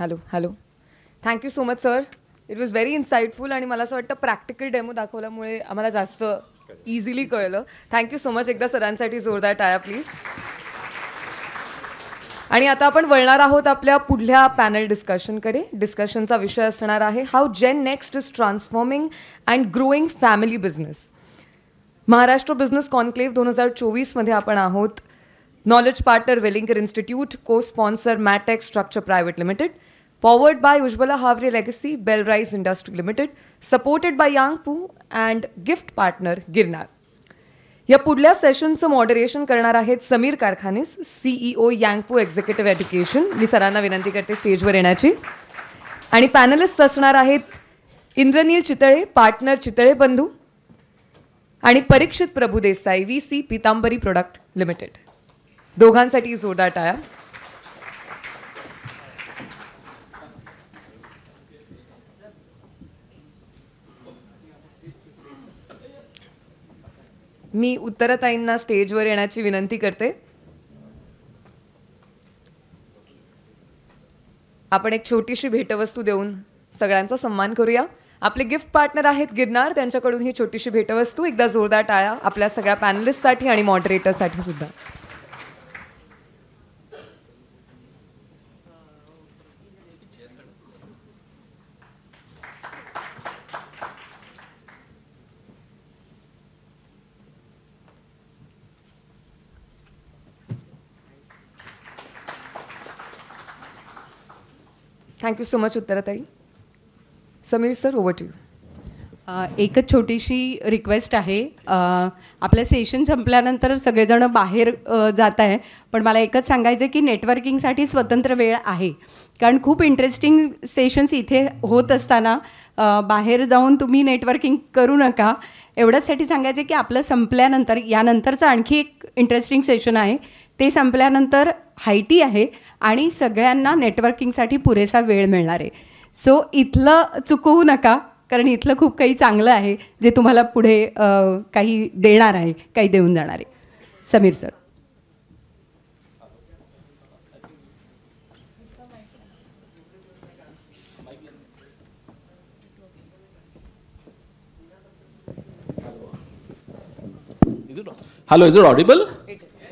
Hello hello thank you so much sir it was very insightful आणि मला असं वाटतं प्रॅक्टिकल डेमो दाखवल्यामुळे आम्हाला जास्त इझिली कळलं थँक्यू सो मच एकदा सरांसाठी जोरदार टाया प्लीज आणि आता आपण वळणार आहोत आपल्या पुढल्या पॅनल डिस्कशनकडे डिस्कशनचा विषय असणार आहे how gen next is transforming and growing family business Maharashtra business conclave दोन हजार चोवीसमध्ये आपण आहोत knowledge partner Welingkar institute co sponsor Matech structure private limited powered by Ujjwala Havre Legacy Bell Rice Industry Limited, supported by Yangpu and gift partner Girnar. या पुढल्या सेशनचं moderation करणार आहेत Sameer Karkhanis CEO यांगपू एक्झिक्युटिव्ह एज्युकेशन मी सरांना विनंती करते स्टेजवर येण्याची आणि पॅनलिस्ट असणार आहेत इंद्रनील चितळे पार्टनर चितळे बंधू आणि Parikshit Prabhu Desai V C Pitambari product limited दोघांसाठी जोरदार टाळा मी उत्तरताईंना स्टेजवर येण्याची विनंती करते आपण एक छोटीशी भेटवस्तू देऊन सगळ्यांचा सन्मान करूया आपले गिफ्ट पार्टनर आहेत गिरनार त्यांच्याकडून ही छोटीशी भेटवस्तू एकदा जोरदार टाळा आपल्या सगळ्या पॅनलिस्टसाठी आणि मॉडरेटरसाठी सुद्धा थँक्यू सो मच उत्तराताई समीर सर ओवर टू एकच छोटीशी रिक्वेस्ट आहे आपलं सेशन संपल्यानंतर सगळेजण बाहेर जात आहे पण मला एकच सांगायचं की नेटवर्किंगसाठी स्वतंत्र वेळ आहे कारण खूप इंटरेस्टिंग सेशन्स इथे होत असताना बाहेर जाऊन तुम्ही नेटवर्किंग करू नका एवढंचसाठी सांगायचं की आपलं संपल्यानंतर यानंतरचं आणखी एक इंटरेस्टिंग सेशन आहे ते संपल्यानंतर हायटी आहे आणि सगळ्यांना नेटवर्किंगसाठी पुरेसा वेळ मिळणार आहे सो इथलं चुकवू नका कारण इथलं खूप काही चांगलं आहे जे तुम्हाला पुढे काही देणार आहे काही देऊन जाणार आहे Sameer sir Hello, is it audible?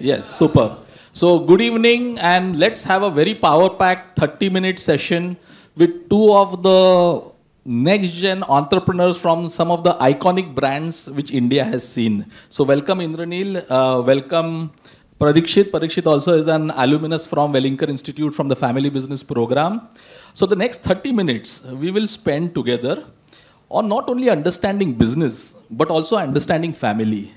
Yes, superb. So, good evening, and let's have a very power packed 30 minute session with two of the next gen entrepreneurs from some of the iconic brands which India has seen. So, welcome Indranil, uh, welcome Pradikshit. Pradikshit also is an alumnus from Wellinker Institute from the Family Business Program. So, the next 30 minutes we will spend together on not only understanding business but also understanding family.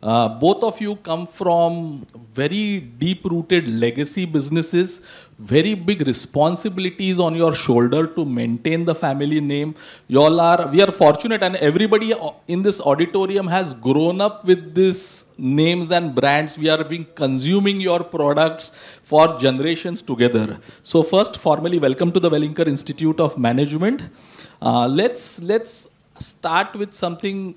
Uh, both of you come from very deep rooted legacy businesses, very big responsibilities on your shoulder to maintain the family name. You all are, we are fortunate, and everybody in this auditorium has grown up with these names and brands. We are being consuming your products for generations together. So, first, formally welcome to the Wellinker Institute of Management. Uh, let's let's start with something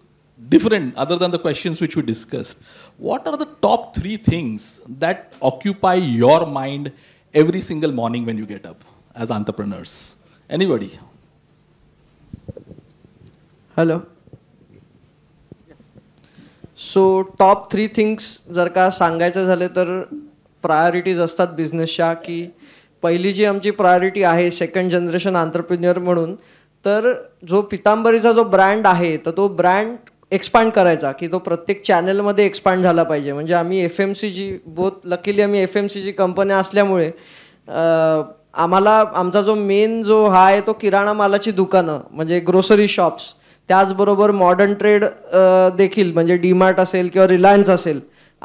different other than the questions which we discussed what are the top three things that occupy your mind every single morning when you get up as entrepreneurs anybody hello So, top three things जर का सांगायचं झाले तर priorities असतात बिझनेसच्या की पहिली जी आमची प्रायोरिटी आहे सेकंड जनरेशन आंतरप्रिन्युअर म्हणून तर जो पितांबरीचा जो ब्रँड आहे तर तो ब्रँड एक्सपांड करायचा की तो प्रत्येक चॅनलमध्ये एक्सपांड झाला पाहिजे म्हणजे आम्ही F M C G both luckily आम्ही एफ एम सी जी कंपन्या असल्यामुळे आम्हाला आमचा जो मेन जो हा आहे तो किराणा मालाची दुकानं म्हणजे ग्रोसरी शॉप्स त्याचबरोबर मॉडर्न ट्रेड देखील म्हणजे डीमार्ट असेल किंवा रिलायन्स असेल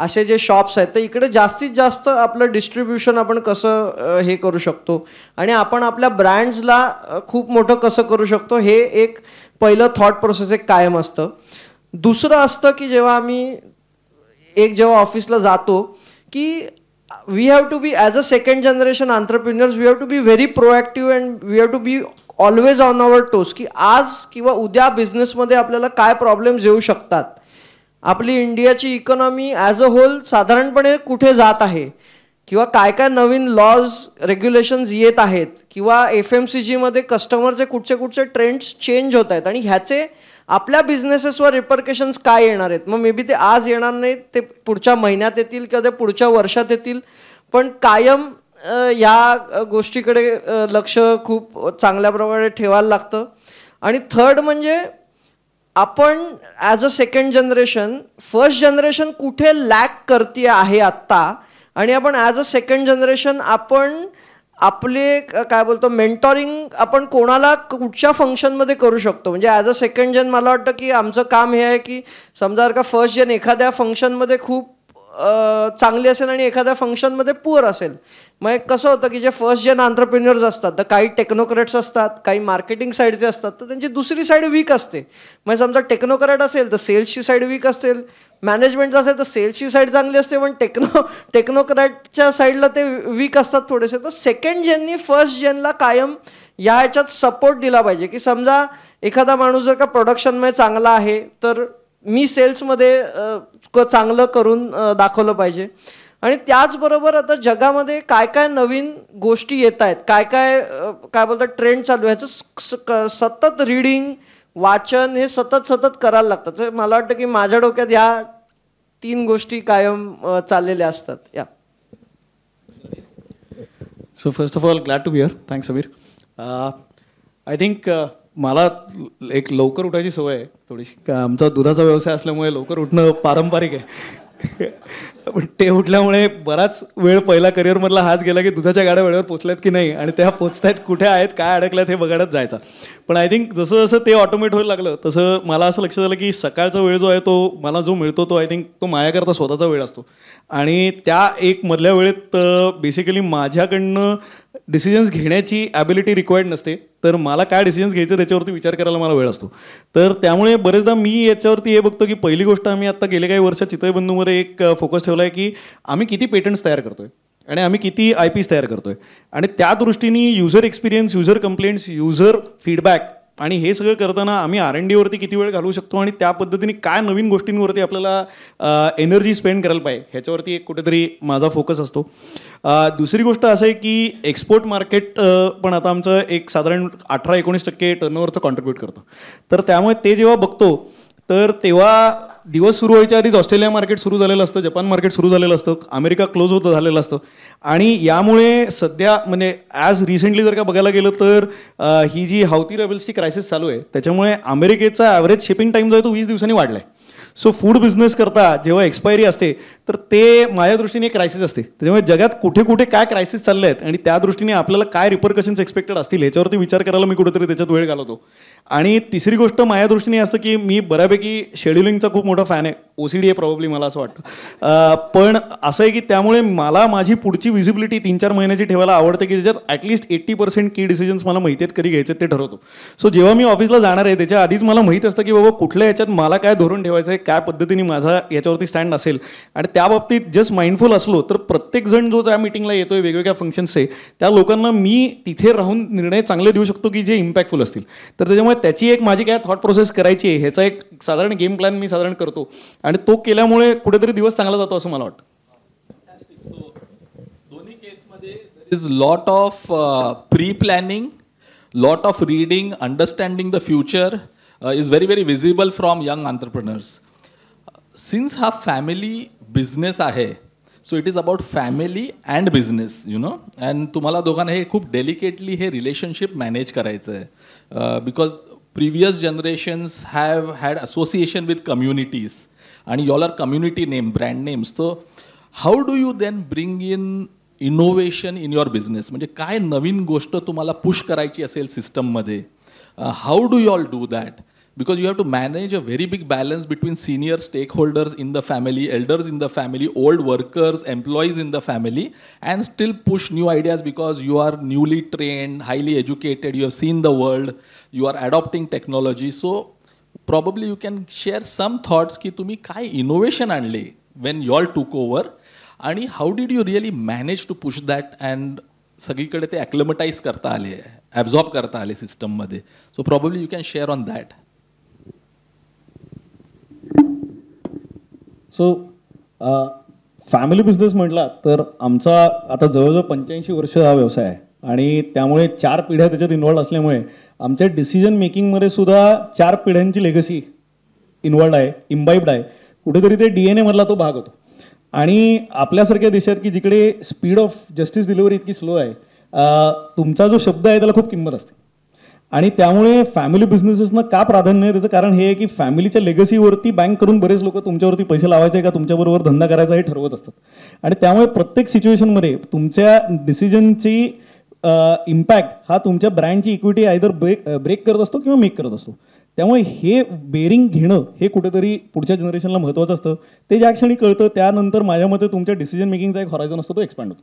असे जे शॉप्स आहेत तर इकडे जास्तीत जास्त आपलं डिस्ट्रीब्युशन आपण कसं हे करू शकतो आणि आपण आपल्या ब्रँड्सला खूप मोठं कसं करू शकतो हे एक पहिलं थॉट प्रोसेस एक कायम असतं दुसरं असतं की जेव्हा आम्ही एक जेव्हा ऑफिसला जातो की we have to be as a second generation entrepreneurs we have to be very proactive and we have to be always on our toes की आज किंवा उद्या बिझनेसमध्ये आपल्याला काय प्रॉब्लेम्स येऊ शकतात आपली इंडियाची इकॉनॉमी ॲज अ होल साधारणपणे कुठे जात आहे किंवा काय काय नवीन लॉज रेग्युलेशन्स येत आहेत किंवा एफ एम सी जीमध्ये कस्टमरचे कुठचे कुठचे ट्रेंड्स चेंज होत आहेत आणि ह्याचे आपल्या बिझनेसेसवर रिपरकेशन्स काय येणार आहेत मग मे बी ते आज येणार नाहीत ते पुढच्या महिन्यात येतील किंवा ते पुढच्या वर्षात येतील पण कायम ह्या गोष्टीकडे लक्ष खूप चांगल्या प्रकारे ठेवायला लागतं आणि थर्ड म्हणजे आपण as a second generation first generation कुठे लॅक करते आहे आत्ता आणि आपण ॲज अ सेकंड जनरेशन आपण आपले काय बोलतो मेंटॉरिंग आपण कोणाला कुठच्या फंक्शनमध्ये करू शकतो म्हणजे ॲज अ सेकंड जन मला वाटतं की आमचं काम हे आहे की समजा जर का फर्स्ट जन एखाद्या फंक्शनमध्ये खूप चांगली असेल आणि एखाद्या फंक्शनमध्ये पूअर असेल मग एक कसं होतं की जे फर्स्ट जेन ऑन्टरप्रिन्युअर्स असतात तर काही टेक्नोक्रेट्स असतात काही मार्केटिंग साईडचे असतात तर त्यांची दुसरी साईड वीक असते मग समजा टेक्नोक्रेट असेल तर सेल्सची साईड वीक असेल मॅनेजमेंटचं असेल तर सेल्सची साईड चांगली असते पण टेक्नो टेक्नोक्रॅटच्या साईडला ते वीक असतात थोडेसे तर सेकंड जेननी फर्स्ट जेनला कायम या ह्याच्यात सपोर्ट दिला पाहिजे की समजा एखादा माणूस जर का प्रोडक्शनमध्ये चांगला आहे तर मी सेल्समध्ये क चांगलं करून दाखवलं पाहिजे आणि त्याचबरोबर आता जगामध्ये काय काय नवीन गोष्टी येत आहेत काय काय काय बोलतात ट्रेंड चालू ह्याचं सतत रिडिंग वाचन हे सतत सतत करायला लागतात मला वाटतं की माझ्या डोक्यात ह्या तीन गोष्टी कायम चाललेल्या असतात या so first of all glad to be thanks Abeer I think मला एक लवकर उठायची सवय आहे थोडीशी का आमचा दुधाचा व्यवसाय असल्यामुळे लवकर उठणं पारंपरिक आहे पण ते उठल्यामुळे बराच वेळ पहिला करिअरमधला हाच गेला की दुधाच्या गाड्या वेळेवर पोचल्यात की नाही आणि त्या आहेत कुठे आहेत काय अडकल्यात हे बघायलाच जायचा पण आय थिंक जसं जसं ते ऑटोमेट व्हायला लागलं तसं मला असं लक्षात आलं की सकाळचा वेळ जो आहे तो मला जो मिळतो तो आय थिंक तो माझ्याकरता स्वतःचा वेळ असतो आणि त्या एक मधल्या वेळेत बेसिकली माझ्याकडनं डिसिजन्स घेण्याची ॲबिलिटी रिक्वायर्ड नसते तर मला काय डिसिजन्स घ्यायचं त्याच्यावरती विचार करायला मला वेळ असतो तर त्यामुळे बरेचदा मी याच्यावरती हे बघतो की पहिली गोष्ट आम्ही आता गेले काही वर्ष चितयबंधूमध्ये एक फोकस ठेवला आहे की आम्ही किती पेटंट्स तयार करतोय आणि आम्ही किती आय पीज तयार करतोय आणि त्या दृष्टीने user experience user complaints user feedback आणि हे सगळं करताना आम्ही आर एन डीवरती किती वेळ घालवू शकतो आणि त्या पद्धतीने काय नवीन गोष्टींवरती आपल्याला एनर्जी स्पेंड करायला पाहिजे ह्याच्यावरती एक कुठेतरी माझा फोकस असतो दुसरी गोष्ट असं आहे की एक्सपोर्ट मार्केट पण आता आमचं एक साधारण अठरा एकोणीस टक्के टर्नओव्हरचं कॉन्ट्रीब्यूट करतं तर त्यामुळे ते जेव्हा बघतो तर तेव्हा दिवस सुरू व्हायच्या आधीच ऑस्ट्रेलिया मार्केट सुरू झालेलं असतं जपान मार्केट सुरू झालेलं असतं अमेरिका क्लोज होतं झालेलं असतं आणि यामुळे सध्या म्हणजे ॲज रिसेंटली जर का बघायला गेलं तर ही जी हावती रेबल्सची क्रायसिस चालू आहे त्याच्यामुळे अमेरिकेचा ॲव्हरेज शिपिंग टाईम जो आहे तो वीस दिवसांनी वाढला आहे सो फूड बिझनेस करता जेव्हा एक्सपायरी असते तर ते माझ्या दृष्टीने क्रायसिस असते त्याच्यामुळे जगात कुठे कुठे काय क्रायसिस चालले आहेत आणि त्या दृष्टीने आपल्याला काय रिपरकशन्स एक्सपेक्टेड असतील याच्यावरती विचार करायला मी कुठेतरी त्याच्यात वेळ घालवतो आणि तिसरी गोष्ट माझ्या दृष्टीने असतं की मी बऱ्यापैकी शेड्युलिंगचा खूप मोठा फॅन आहे ओ सी डी प्रॉब्ली मला असं वाटतं पण असं आहे की त्यामुळे मला माझी पुढची विजिबिलिटी तीन चार महिन्याची ठेवायला आवडते की ज्याच्यात ॲटलीस्ट एट्टी पर्सेंट की डिसिजन्स मला माहिती आहेत कधी घ्यायचे ते ठरवतो सो जेव्हा मी ऑफिसला जाणार आहे त्याच्या आधीच मला माहीत असतं की बाबा कुठल्या याच्यात मला काय धोरण ठेवायचं आहे काय पद्धतीने माझा याच्यावरती स्टँड असेल आणि त्या बाबतीत जस्ट माइंडफुल असलो तर प्रत्येकजण जो त्या मिटिंगला येतोय वेगवेगळ्या फंक्शन्सचे त्या लोकांना मी तिथे राहून निर्णय चांगले देऊ शकतो की जे इम्पॅक्टफुल असतील तर त्याच्यामुळे त्याची एक माझी काय थॉट प्रोसेस करायची आहे ह्याचा एक साधारण गेम प्लॅन मी साधारण करतो आणि तो केल्यामुळे कुठेतरी दिवस चांगला जातो असं मला वाटतं is lot of pre planning lot of reading understanding the future is very very visible from young young since हा फॅमिली बिझनेस आहे so it is about family and business you know अँड तुम्हाला दोघांना हे खूप डेलिकेटली हे relationship manage करायचं आहे because previous generations have had association with communities आणि y'all are community name brand names तो how do you then bring in innovation in your business म्हणजे काय नवीन गोष्ट तुम्हाला पुश करायची असेल सिस्टममध्ये how do you all do that because you have to manage a very big balance between senior stakeholders in the family, elders in the family, old workers, employees in the family, and still push new ideas because you are newly trained, highly educated, you have seen the world, you are adopting technology. So probably you can share some thoughts की तुम्ही काय innovation आणले when you all took over and how did you really manage to push that and सगळीकडे ते ॲक्लमटाईज करता आले absorb करता आले सिस्टममध्ये so probably you can share on that so family business म्हटला तर आमचा आता जवळजवळ पंच्याऐंशी वर्ष हा व्यवसाय आहे आणि त्यामुळे चार पिढ्या त्याच्यात इन्व्हॉल्व्ह असल्यामुळे आमच्या डिसिजन मेकिंगमध्ये सुद्धा चार पिढ्यांची लेगसी इन्वॉल्ड आहे इम्बाईब्ड आहे कुठेतरी ते डी एन एमधला तो भाग होतो आणि आपल्यासारख्या देशात की जिकडे स्पीड ऑफ जस्टिस डिलिव्हरी इतकी स्लो आहे uh, तुमचा जो शब्द आहे त्याला खूप किंमत असते आणि त्यामुळे फॅमिली बिझनेसेसना का प्राधान्य आहे त्याचं कारण हे आहे की फॅमिलीच्या लेगसीवरती बँक करून बरेच लोक तुमच्यावरती पैसे लावायचे का तुमच्याबरोबर धंदा करायचा हे ठरवत असतात आणि त्यामुळे प्रत्येक सिच्युएशनमध्ये तुमच्या डिसिजनची इम्पॅक्ट हा तुमच्या ब्रँडची इक्विटी आयदर ब्रेक ब्रेक करत असतो किंवा मेक करत असतो त्यामुळे हे बेरिंग घेणं हे कुठेतरी पुढच्या जनरेशनला महत्त्वाचं असतं ते ज्या क्षणी कळतं त्यानंतर माझ्या मते तुमच्या डिसिजन मेकिंगचा एक हॉरायझन असतो तो एक्सपँड होतो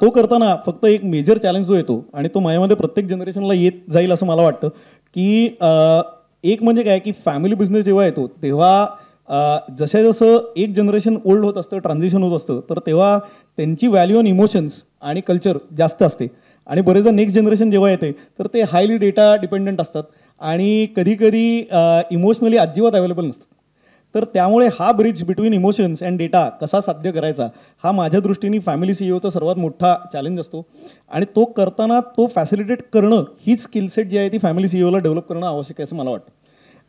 तो करताना फक्त एक मेजर चॅलेंज जो येतो आणि तो माझ्यामध्ये प्रत्येक जनरेशनला येत जाईल असं मला वाटतं की एक म्हणजे काय की फॅमिली बिझनेस जेव्हा येतो तेव्हा जशा जसं एक जनरेशन ओल्ड होत असतं ट्रान्झिशन होत असतं तर तेव्हा त्यांची व्हॅल्यू ऑन इमोशन्स आणि कल्चर जास्त असते आणि बरेचदा नेक्स्ट जनरेशन जेव्हा येते तर ते हायली डेटा डिपेंडंट असतात आणि कधीकधी इमोशनली अजिबात अवेलेबल नसतात तर त्यामुळे हा bridge between emotions and data कसा साध्य करायचा हा माझ्या दृष्टीने फॅमिली सीईओचा e सर्वात मोठा चॅलेंज असतो आणि तो करताना तो फॅसिलिटेट करणं हीच स्किलसेट जी आहे ती फॅमिली सीईओला डेव्हलप करणं आवश्यक आहे असं मला वाटतं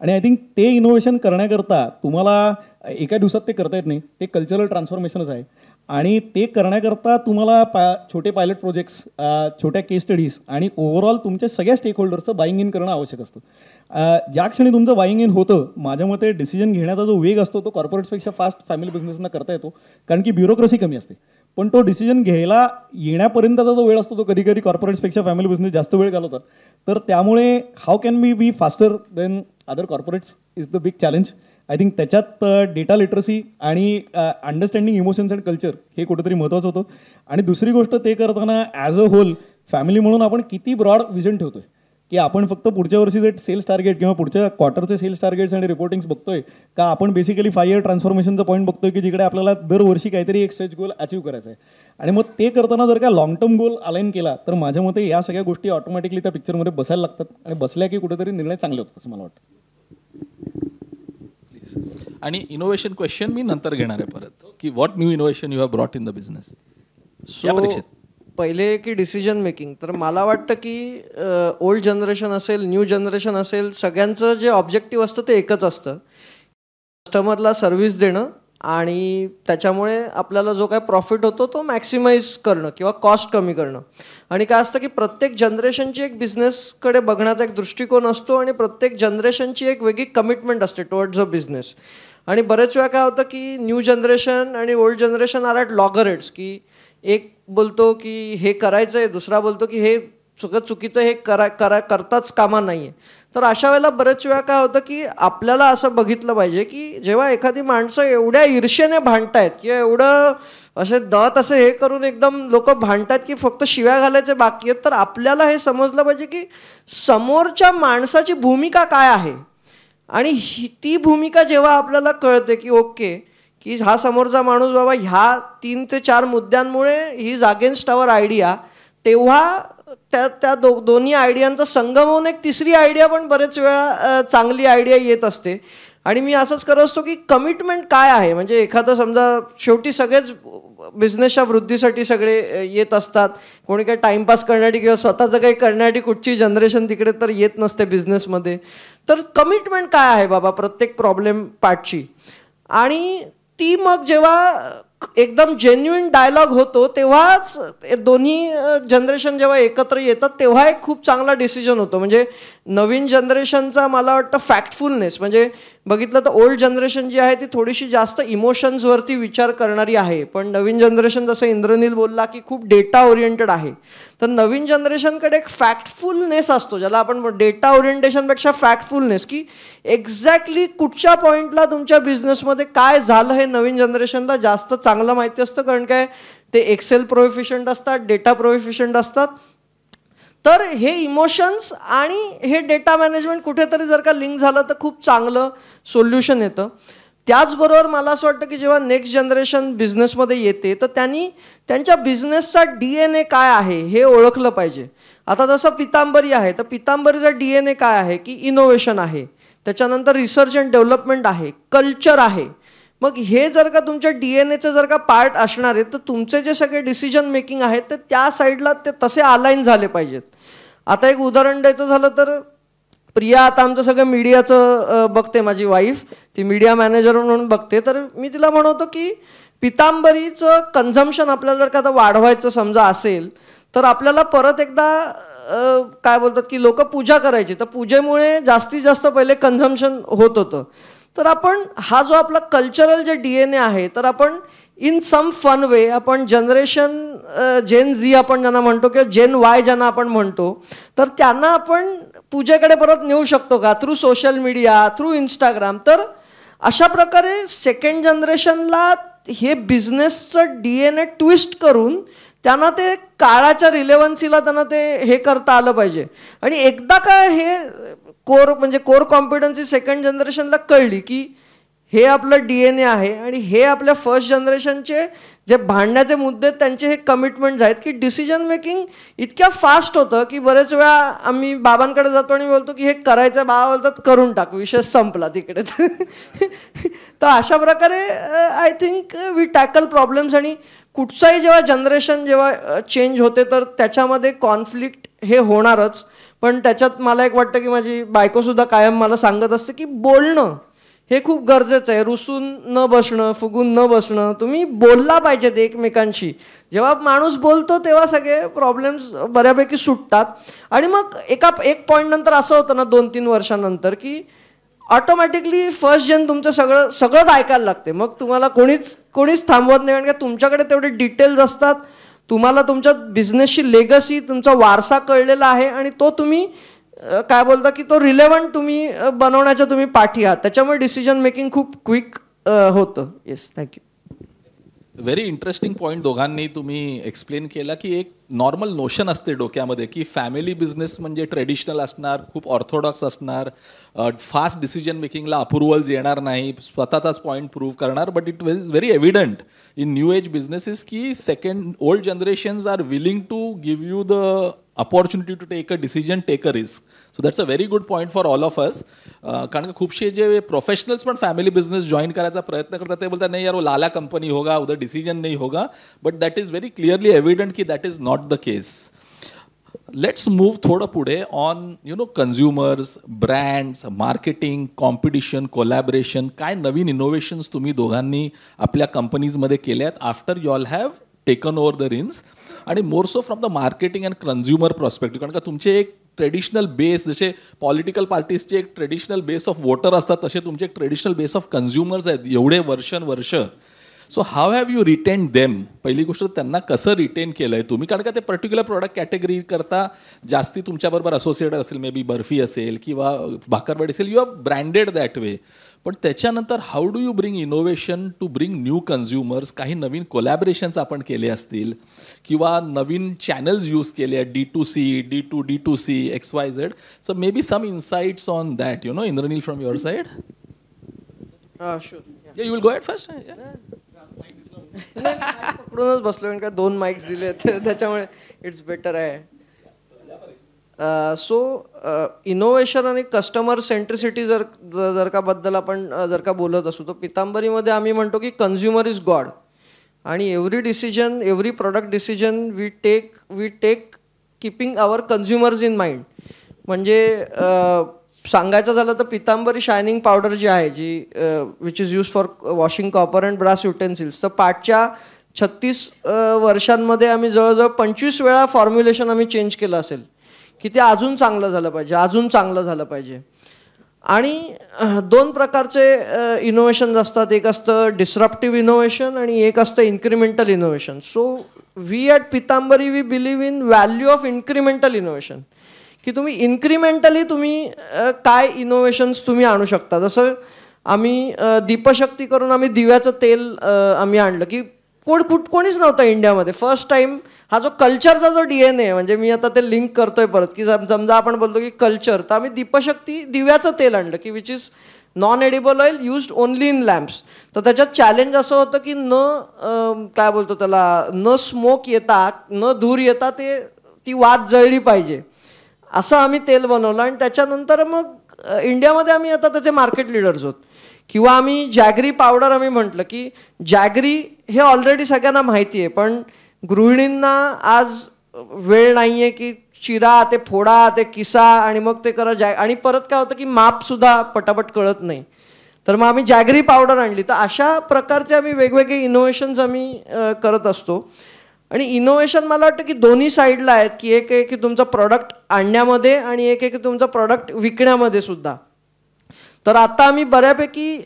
आणि आय थिंक ते इनोव्हेशन करण्याकरता तुम्हाला एका दिवसात ते करता येत नाही ते कल्चरल ट्रान्सफॉर्मेशनच आहे आणि ते करण्याकरता तुम्हाला पा छोटे पायलट प्रोजेक्ट्स छोट्या केस स्टडीज आणि ओव्हरऑल तुमच्या सगळ्या स्टेकहोल्डर्सचं बाईंग इन करणं आवश्यक असतं ज्या क्षणी तुमचं बाईंग इन होतं माझ्या मते डिसिजन घेण्याचा जो वेग असतो तो कॉर्पोरेट्सपेक्षा फास्ट फॅमिली बिझनेसना करता येतो कारण की ब्युरोक्रेसी कमी असते पण तो डिसिजन घ्यायला येण्यापर्यंतचा जो वेळ असतो तो कधी कधी कॉर्पोरेट्सपेक्षा फॅमिली बिझनेस जास्त वेळ घालवतात तर त्यामुळे how can be be faster than other corporates is the big challenge I think त्याच्यात डेटा लिटरसी आणि अंडरस्टँडिंग इमोशन्स अँड कल्चर हे कुठेतरी महत्त्वाचं होतं आणि दुसरी गोष्ट ते करताना ॲज अ होल फॅमिली म्हणून आपण किती ब्रॉड विजन ठेवतो आहे की आपण फक्त पुढच्या वर्षी जे सेल्स टार्गेट किंवा पुढच्या क्वार्टरचे सेल्स टार्गेट्स आणि रिपोर्टिंग्स बघतोय का आपण बेसिकली फाय इयर ट्रान्सफॉर्मेशनचा पॉईंट बघतोय की जिकडे आपल्याला दरवर्षी काहीतरी एक स्टेज गोल अचीव्ह करायचा आहे आणि मग ते करताना जर का लॉंग टर्म गोल अलाईन केला तर माझ्या मते या सगळ्या गोष्टी ऑटोमॅटिकली त्या पिक्चरमध्ये बसायला लागतात आणि बसल्या की कुठेतरी निर्णय चांगले होतात असं मला वाटतं आणि इनोव्हेशन क्वेश्चन मी नंतर घेणार आहे परत की what new innovation you have brought in the business पहिले की डिसिजन मेकिंग तर मला वाटतं की ओल्ड जनरेशन असेल न्यू जनरेशन असेल सगळ्यांचं जे ऑब्जेक्टिव्ह असतं ते एकच असतं कस्टमरला सर्व्हिस देणं आणि त्याच्यामुळे आपल्याला जो काय प्रॉफिट होतो तो मॅक्सिमाइज करणं किंवा कॉस्ट कमी करणं आणि काय असतं की प्रत्येक जनरेशनची एक बिझनेसकडे बघण्याचा एक दृष्टिकोन असतो आणि प्रत्येक जनरेशनची एक वेगळी कमिटमेंट असते टुवर्ड्स अ बिझनेस आणि बरेच वेळा काय होतं की न्यू जनरेशन आणि old generation are at loggerheads की एक बोलतो की हे करायचं आहे दुसरा बोलतो की हे चुकत चुकीचं हे करा करा करताच कामा नाही आहे तर अशा वेळेला बरेच वेळा काय होतं की आपल्याला असं बघितलं पाहिजे की जेव्हा एखादी माणसं एवढ्या ईर्षेने आहेत किंवा एवढं असे दत असे हे करून एकदम लोक भांडतात की फक्त शिव्या घालायचे बाकी आहेत तर आपल्याला हे समजलं पाहिजे की समोरच्या माणसाची भूमिका काय आहे आणि ती भूमिका जेव्हा आपल्याला कळते की ओके की हा समोरचा माणूस बाबा ह्या तीन ते चार मुद्द्यांमुळे ही अगेन्स्ट आवर आयडिया तेव्हा त्या त्या दो दोन्ही आयडियांचा संगम होऊन एक तिसरी आयडिया पण बरेच वेळा चांगली आयडिया येत असते आणि मी असंच करत असतो की कमिटमेंट काय आहे म्हणजे एखादं समजा शेवटी सगळेच बिझनेसच्या वृद्धीसाठी सगळे येत असतात कोणी काही टाईमपास करण्यासाठी किंवा स्वतःचं काही करण्यासाठी कुठची जनरेशन तिकडे तर येत नसते बिझनेसमध्ये तर कमिटमेंट काय आहे बाबा प्रत्येक प्रॉब्लेम पाठची आणि ती मग जेव्हा एकदम जेन्युइन डायलॉग होतो तेव्हाच दोन्ही जनरेशन जेव्हा एकत्र येतात तेव्हा एक खूप चांगला डिसिजन होतो म्हणजे नवीन जनरेशनचा मला वाटतं फॅक्टफुलनेस म्हणजे बघितलं तर ओल्ड जनरेशन जी आहे ती थोडीशी जास्त इमोशन्सवरती विचार करणारी आहे पण नवीन जनरेशन जसं इंद्रनील बोलला की खूप डेटा ओरिएंटेड आहे तर नवीन जनरेशनकडे एक फॅक्टफुलनेस असतो ज्याला आपण डेटा ओरिएंटेशनपेक्षा फॅक्टफुलनेस की एक्झॅक्टली कुठच्या पॉईंटला तुमच्या बिझनेसमध्ये काय झालं हे नवीन जनरेशनला जास्त चांगलं माहिती असतं कारण काय ते एक्सेल प्रोफिशंट असतात डेटा प्रोफिशंट असतात तर हे इमोशन्स आणि हे डेटा मॅनेजमेंट कुठेतरी जर का लिंक झालं तर खूप चांगलं सोल्युशन येतं त्याचबरोबर मला असं वाटतं की जेव्हा नेक्स्ट जनरेशन बिझनेसमध्ये येते तर त्यांनी त्यांच्या बिझनेसचा डी एन ए काय आहे हे ओळखलं पाहिजे आता जसं पितांबरी आहे तर पितांबरीचा डी एन ए काय आहे की इनोव्हेशन आहे त्याच्यानंतर रिसर्च अँड डेव्हलपमेंट आहे कल्चर आहे मग हे जर का तुमच्या डी एन एचं जर का पार्ट असणार आहे तर तुमचे जे सगळे डिसिजन मेकिंग आहेत ते त्या साईडला ते तसे अलाईन झाले पाहिजेत आता एक उदाहरण द्यायचं झालं तर प्रिया आता आमचं सगळं मीडियाचं बघते माझी वाईफ ती मीडिया मॅनेजर म्हणून बघते तर मी तिला म्हणवतो की पितांबरीचं कन्झम्पन आपल्याला जर का आता वाढवायचं समजा असेल तर आपल्याला परत एकदा काय बोलतात की लोक पूजा करायची तर पूजेमुळे जास्तीत जास्त पहिले कन्झम्पन होत होतं तर आपण हा जो आपला कल्चरल जे डी एन ए आहे तर आपण इन सम फन वे आपण जनरेशन जेन झी आपण ज्यांना म्हणतो किंवा जेन वाय ज्यांना आपण म्हणतो तर त्यांना आपण पूजेकडे परत नेऊ शकतो का through social media through Instagram तर अशा प्रकारे सेकंड जनरेशनला हे बिझनेसचं डी एन ए ट्विस्ट करून त्यांना ते काळाच्या रिलेवन्सीला त्यांना ते हे करता आलं पाहिजे आणि एकदा का हे कोर म्हणजे कोर कॉम्पिटन्सी सेकंड जनरेशनला कळली की हे आपलं डी एन ए आहे आणि हे आपल्या फर्स्ट जनरेशनचे जे भांडण्याचे मुद्दे आहेत त्यांचे हे कमिटमेंट आहेत की डिसिजन मेकिंग इतक्या फास्ट होतं की बरेच वेळा आम्ही बाबांकडे जातो आणि बोलतो की हे करायचं बाबा बोलतात करून टाक विषय संपला तिकडे तर अशा प्रकारे I think we tackle problems आणि कुठचाही जेव्हा जनरेशन जेव्हा चेंज होते तर त्याच्यामध्ये कॉन्फ्लिक्ट हे होणारच पण त्याच्यात मला एक वाटतं की माझी बायकोसुद्धा कायम मला सांगत असते की बोलणं हे खूप गरजेचं आहे रुसून न बसणं फुगून न बसणं तुम्ही बोलला पाहिजेत एकमेकांशी जेव्हा माणूस बोलतो तेव्हा सगळे प्रॉब्लेम्स बऱ्यापैकी सुटतात आणि मग एका एक पॉईंटनंतर नंतर असं होतं ना दोन तीन वर्षानंतर की ऑटोमॅटिकली फर्स्ट जन तुमचं सगळं सगळंच ऐकायला लागते मग तुम्हाला कोणीच कोणीच थांबवत नाही कारण का तुमच्याकडे तेवढे डिटेल्स असतात तुम्हाला तुमच्या बिझनेसची लेगसी तुमचा वारसा कळलेला आहे आणि तो तुम्ही काय बोलता की तो रिलेवंट तुम्ही बनवण्याच्या तुम्ही पाठी आहात त्याच्यामुळे डिसिजन मेकिंग खूप क्विक होतं yes thank you very interesting point दोघांनी तुम्ही एक्सप्लेन केला की एक नॉर्मल नोशन असते डोक्यामध्ये की फॅमिली बिझनेस म्हणजे ट्रेडिशनल असणार खूप ऑर्थोडॉक्स असणार फास्ट डिसिजन मेकिंगला अप्रुवल्स येणार नाही स्वतःचाच पॉईंट प्रूव्ह करणार but it is very evident in new age businesses की second old generations are willing to give you the opportunity to take a decision take a risk so that's a very good point for all of us कारण खूपशे खूपसे जे professionals पण family business join करायचा प्रयत्न करतात ते बोलतात नाही यार वो लाला कंपनी होगा उद्या डिसिजन नाही होगा but that is very clearly evident की that is not the case let's move थोडं पुढे on you know consumers brands marketing competition collaboration काय नवीन इनोव्हेशन्स तुम्ही दोघांनी आपल्या कंपनीजमध्ये केल्या आहेत after you all have taken over the reins आणि so from the marketing and consumer prospective कारण का तुमचे एक ट्रेडिशनल बेस जसे पॉलिटिकल पार्टीजचे एक ट्रेडिशनल बेस ऑफ वोटर असतात तसे तुमचे एक ट्रेडिशनल बेस ऑफ कन्झ्युमर्स आहेत एवढे वर्षन वर्ष so how have you retain them पहिली गोष्ट त्यांना कसं रिटेन केलं आहे तुम्ही कारण का ते पर्टिक्युलर प्रॉडक्ट कॅटेगरी करता जास्ती तुमच्याबरोबर असोसिएटेड असेल मे बी बर्फी असेल किंवा भाकरवाडी असेल you have branded that way पण त्याच्यानंतर how do you bring innovation to bring new consumers काही नवीन कोलॅबरेशन्स आपण केले असतील किंवा नवीन चॅनल्स यूज केले आहेत D to C D to D to C X Y Z so maybe some insights on that you know Indranil from your side you will go at first पकडूनच बसलो कारण का दोन माईक्स दिले त्याच्यामुळे it's better आहे so innovation आणि customer centricity जर जर का बद्दल आपण जर का बोलत असू तर पितांबरीमध्ये आम्ही म्हणतो की कन्झ्युमर इज गॉड आणि every decision every product decision we take we take keeping our consumers in mind म्हणजे सांगायचं झालं तर पितांबरी शायनिंग पावडर जी आहे जी which is use for washing copper and brass utensils तर पाठच्या छत्तीस वर्षांमध्ये आम्ही जवळजवळ पंचवीस वेळा फॉर्म्युलेशन आम्ही चेंज केलं असेल की ते अजून चांगलं झालं पाहिजे अजून चांगलं झालं पाहिजे आणि दोन प्रकारचे इनोव्हेशन असतात एक असतं डिस्रप्टिव्ह इनोव्हेशन आणि एक असतं incremental innovation so we at Pitambari we believe in value of incremental innovation की तुम्ही इन्क्रिमेंटली तुम्ही काय इनोव्हेशन्स तुम्ही आणू शकता जसं आम्ही दीपशक्ती करून आम्ही दिव्याचं तेल आम्ही आणलं की कोण कुठ कोणीच नव्हतं इंडियामध्ये फर्स्ट टाईम हा जो कल्चरचा जो डी एन ए म्हणजे मी आता ते लिंक करतोय परत की समजा आपण बोलतो की कल्चर तर आम्ही दीपशक्ती दिव्याचं तेल आणलं की which is non edible oil used only in lamps तर त्याच्यात चॅलेंज असं होतं की न काय बोलतो त्याला न स्मोक येता न धूर येता ते ती वाद जळली पाहिजे असं आम्ही तेल बनवलं आणि त्याच्यानंतर मग इंडियामध्ये आम्ही आता त्याचे मार्केट लिडर्स आहोत किंवा आम्ही जॅगरी पावडर आम्ही म्हटलं की जॅगरी हे ऑलरेडी सगळ्यांना माहिती आहे पण गृहिणींना आज वेळ नाही आहे की चिरा ते फोडा ते किसा आणि मग ते करा जॅ आणि परत काय होतं की मापसुद्धा पटापट कळत नाही तर मग आम्ही जॅगरी पावडर आणली तर अशा प्रकारचे आम्ही वेगवेगळे इनोव्हेशन्स आम्ही करत असतो आणि इनोव्हेशन मला वाटतं की दोन्ही साईडला आहेत की एक आहे की तुमचं प्रॉडक्ट आणण्यामध्ये आणि एक आहे की तुमचं प्रॉडक्ट विकण्यामध्ये सुद्धा तर आता आम्ही बऱ्यापैकी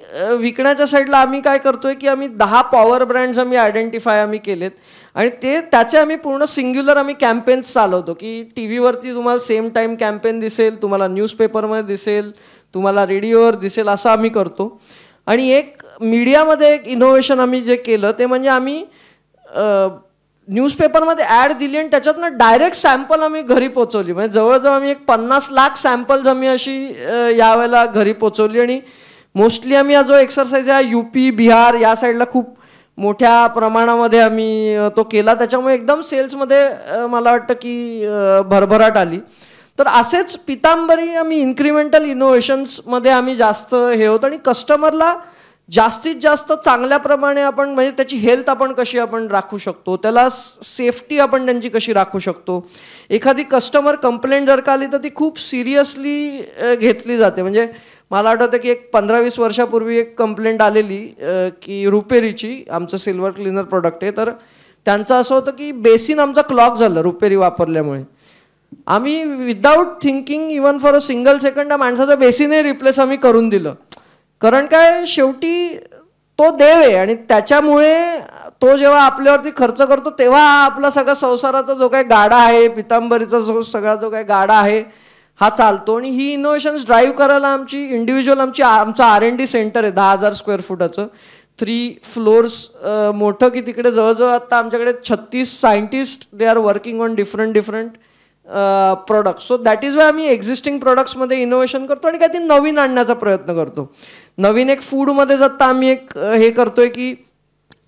विकण्याच्या साईडला आम्ही काय करतोय की आम्ही दहा पॉवर ब्रँड्स आम्ही आयडेंटिफाय आम्ही केलेत आणि ते त्याचे आम्ही पूर्ण सिंग्युलर आम्ही कॅम्पेन्स चालवतो की टी व्हीवरती तुम्हाला सेम टाईम कॅम्पेन दिसेल तुम्हाला न्यूजपेपरमध्ये दिसेल तुम्हाला रेडिओवर दिसेल असं आम्ही करतो आणि एक मीडियामध्ये एक इनोव्हेशन आम्ही जे केलं ते म्हणजे आम्ही न्यूजपेपरमध्ये ॲड दिली आणि त्याच्यातनं डायरेक्ट सॅम्पल आम्ही घरी पोचवली म्हणजे जवळजवळ आम्ही एक पन्नास लाख सॅम्पल्स आम्ही अशी यावेळेला घरी पोचवली आणि मोस्टली आम्ही हा जो एक्सरसाइज आहे यू पी बिहार या साईडला खूप मोठ्या प्रमाणामध्ये आम्ही तो केला त्याच्यामुळे एकदम सेल्समध्ये मला वाटतं की भरभराट आली तर असेच पितांबरी आम्ही इन्क्रिमेंटल इनोव्हेशन्समध्ये आम्ही जास्त हे होतो आणि कस्टमरला जास्तीत जास्त चांगल्याप्रमाणे आपण म्हणजे त्याची हेल्थ आपण कशी आपण राखू शकतो त्याला सेफ्टी आपण त्यांची कशी राखू शकतो एखादी कस्टमर कंप्लेंट जर का आली तर ती खूप सिरियसली घेतली जाते म्हणजे मला आठवतं की एक पंधरा वीस वर्षापूर्वी एक कंप्लेंट आलेली की रुपेरीची आमचं सिल्वर क्लिनर प्रोडक्ट आहे तर त्यांचं असं होतं की बेसिन आमचा क्लॉक झालं रुपेरी वापरल्यामुळे आम्ही without thinking even for a single second या माणसाचं बेसिनही रिप्लेस आम्ही करून दिलं कारण काय शेवटी तो देव आहे आणि त्याच्यामुळे तो जेव्हा आपल्यावरती खर्च करतो तेव्हा आपला सगळा संसाराचा जो काही गाडा आहे पितांबरीचा जो सगळा जो काही गाडा आहे हा चालतो आणि ही इनोव्हेशन्स ड्राईव्ह करायला आमची इंडिव्हिज्युअल आमची आमचं आर एन डी सेंटर आहे दहा हजार स्क्वेअर फुटाचं थ्री फ्लोअर्स मोठं की तिकडे जवळजवळ आत्ता आमच्याकडे छत्तीस scientist they are working on different different product so that is why आम्ही एक्झिस्टिंग प्रोडक्ट्समध्ये इनोव्हेशन करतो आणि काहीतरी नवीन आणण्याचा प्रयत्न करतो नवीन एक फूडमध्ये जाता आम्ही एक हे करतोय की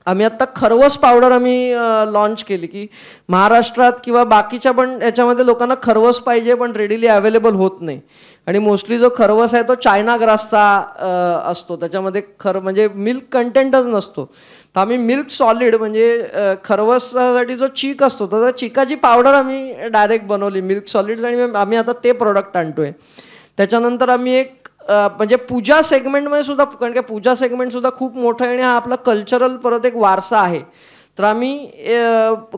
आम्ही आत्ता खरवस पावडर आम्ही लॉन्च केली की महाराष्ट्रात किंवा बाकीच्या पण याच्यामध्ये लोकांना खरवस पाहिजे पण रेडीली अवेलेबल होत नाही आणि मोस्टली जो खरवस आहे तो चायना ग्रासचा असतो त्याच्यामध्ये खर म्हणजे मिल्क कंटेंटच नसतो तर आम्ही मिल्क सॉलिड म्हणजे खरवसासाठी जो चीक असतो तर चिकाची पावडर आम्ही डायरेक्ट बनवली मिल्क सॉलिड आणि आम्ही आता ते प्रोडक्ट आणतो आहे त्याच्यानंतर आम्ही एक म्हणजे पूजा सेगमेंटमध्ये सुद्धा कारण की पूजा सेगमेंटसुद्धा खूप मोठं आहे आणि हा आपला कल्चरल परत एक वारसा आहे तर आम्ही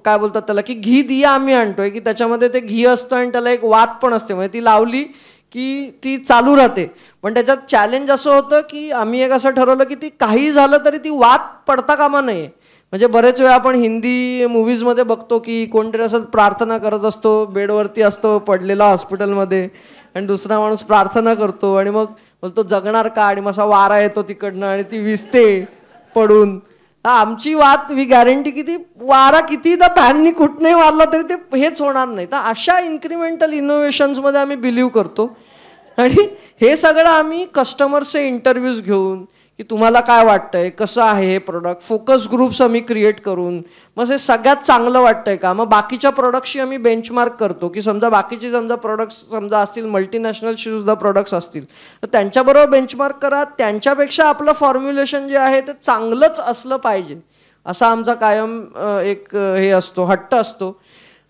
काय बोलतात त्याला की घी दिया आम्ही आणतोय की त्याच्यामध्ये ते घी असतं आणि त्याला एक वात पण असते म्हणजे ती लावली की ती चालू राहते पण त्याच्यात चॅलेंज असं होतं की आम्ही एक असं ठरवलं की ती काही झालं तरी ती वाद पडता कामा नये म्हणजे बरेच वेळा आपण हिंदी मूवीजमध्ये बघतो की कोणतरी असं प्रार्थना करत असतो बेडवरती असतो पडलेला हॉस्पिटलमध्ये आणि दुसरा माणूस प्रार्थना करतो आणि मग बोलतो जगणार का आणि मग असा वारा येतो तिकडनं आणि ती विसते पडून हा आमची वाद वी गॅरंटी किती वारा कितीदा फॅननी नाही मारला तरी ते हेच होणार नाही तर अशा इन्क्रिमेंटल इनोव्हेशन्समध्ये आम्ही बिलीव्ह करतो आणि हे सगळं आम्ही कस्टमर्सचे इंटरव्ह्यूज घेऊन की तुम्हाला काय वाटतंय कसं आहे हे प्रोडक्ट फोकस ग्रुप्स आम्ही क्रिएट करून मग हे सगळ्यात चांगलं वाटतंय का मग बाकीच्या प्रोडक्टशी आम्ही बेंचमार्क करतो की समजा बाकीचे समजा प्रोडक्ट्स समजा असतील मल्टीनॅशनलशी सुद्धा प्रोडक्ट्स असतील तर त्यांच्याबरोबर बेंचमार्क करा त्यांच्यापेक्षा आपलं फॉर्म्युलेशन जे आहे ते चांगलंच असलं पाहिजे असा आमचा कायम एक हे असतो हट्ट असतो